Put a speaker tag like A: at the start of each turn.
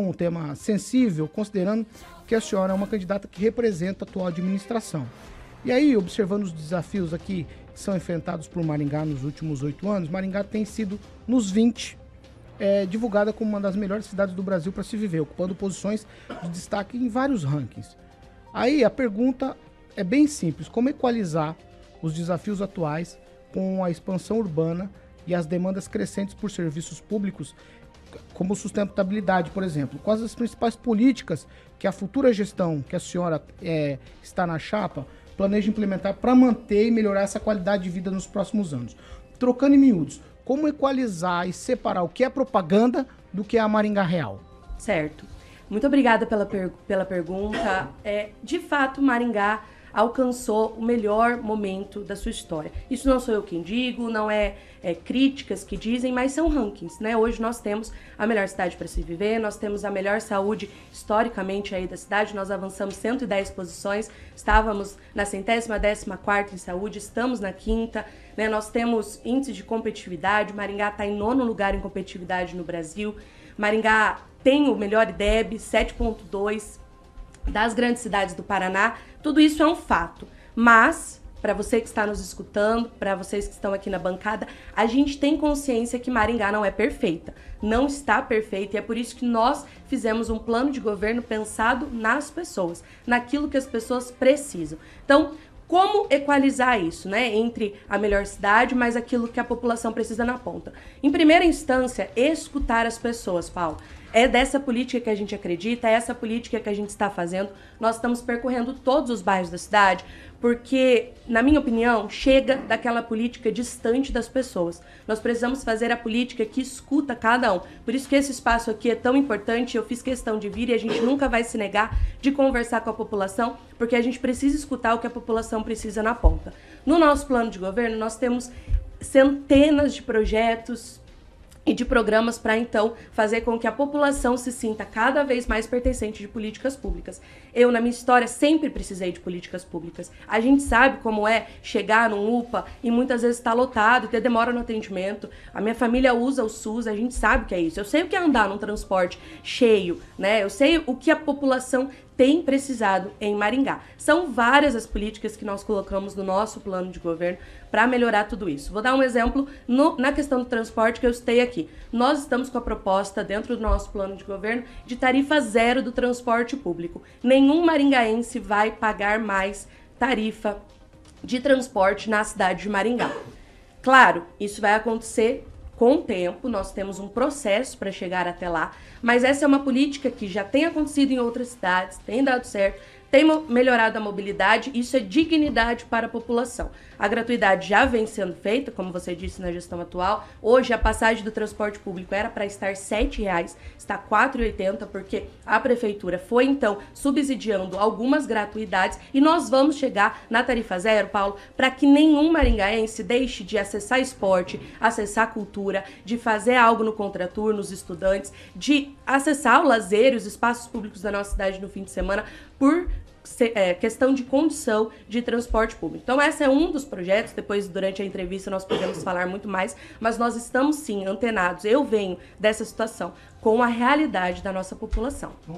A: um tema sensível, considerando que a senhora é uma candidata que representa a atual administração. E aí, observando os desafios aqui que são enfrentados por Maringá nos últimos oito anos, Maringá tem sido, nos 20, é, divulgada como uma das melhores cidades do Brasil para se viver, ocupando posições de destaque em vários rankings. Aí a pergunta é bem simples: como equalizar os desafios atuais com a expansão urbana e as demandas crescentes por serviços públicos como sustentabilidade, por exemplo, quais as principais políticas que a futura gestão que a senhora é, está na chapa planeja implementar para manter e melhorar essa qualidade de vida nos próximos anos? Trocando em miúdos, como equalizar e separar o que é propaganda do que é a Maringá Real? Certo. Muito obrigada pela, per pela pergunta. É, de fato, Maringá
B: alcançou o melhor momento da sua história. Isso não sou eu quem digo, não é, é críticas que dizem, mas são rankings, né? Hoje nós temos a melhor cidade para se viver, nós temos a melhor saúde historicamente aí da cidade, nós avançamos 110 posições, estávamos na centésima, décima quarta em saúde, estamos na quinta, né? Nós temos índice de competitividade, Maringá está em nono lugar em competitividade no Brasil, Maringá tem o melhor IDEB, 7.2, das grandes cidades do Paraná, tudo isso é um fato. Mas, para você que está nos escutando, para vocês que estão aqui na bancada, a gente tem consciência que Maringá não é perfeita, não está perfeita, e é por isso que nós fizemos um plano de governo pensado nas pessoas, naquilo que as pessoas precisam. Então, como equalizar isso, né? Entre a melhor cidade, mas aquilo que a população precisa na ponta. Em primeira instância, escutar as pessoas, Paulo. É dessa política que a gente acredita, é essa política que a gente está fazendo. Nós estamos percorrendo todos os bairros da cidade, porque, na minha opinião, chega daquela política distante das pessoas. Nós precisamos fazer a política que escuta cada um. Por isso que esse espaço aqui é tão importante, eu fiz questão de vir e a gente nunca vai se negar de conversar com a população, porque a gente precisa escutar o que a população precisa na ponta. No nosso plano de governo, nós temos centenas de projetos, e de programas para então fazer com que a população se sinta cada vez mais pertencente de políticas públicas. Eu na minha história sempre precisei de políticas públicas. A gente sabe como é chegar num UPA e muitas vezes está lotado, ter demora no atendimento. A minha família usa o SUS, a gente sabe o que é isso. Eu sei o que é andar num transporte cheio, né? Eu sei o que a população tem precisado em Maringá. São várias as políticas que nós colocamos no nosso plano de governo para melhorar tudo isso. Vou dar um exemplo no, na questão do transporte que eu citei aqui. Nós estamos com a proposta dentro do nosso plano de governo de tarifa zero do transporte público. Nenhum maringaense vai pagar mais tarifa de transporte na cidade de Maringá. Claro, isso vai acontecer com o tempo, nós temos um processo para chegar até lá, mas essa é uma política que já tem acontecido em outras cidades, tem dado certo, tem melhorado a mobilidade, isso é dignidade para a população. A gratuidade já vem sendo feita, como você disse na gestão atual. Hoje a passagem do transporte público era para estar R$ 7,00, está R$ 4,80, porque a prefeitura foi então subsidiando algumas gratuidades e nós vamos chegar na tarifa zero, Paulo, para que nenhum maringaense deixe de acessar esporte, acessar cultura, de fazer algo no contraturno, nos estudantes, de acessar o lazer, os espaços públicos da nossa cidade no fim de semana por é, questão de condição de transporte público. Então, esse é um dos projetos. Depois, durante a entrevista, nós podemos falar muito mais, mas nós estamos sim antenados. Eu venho dessa situação com a realidade da nossa população.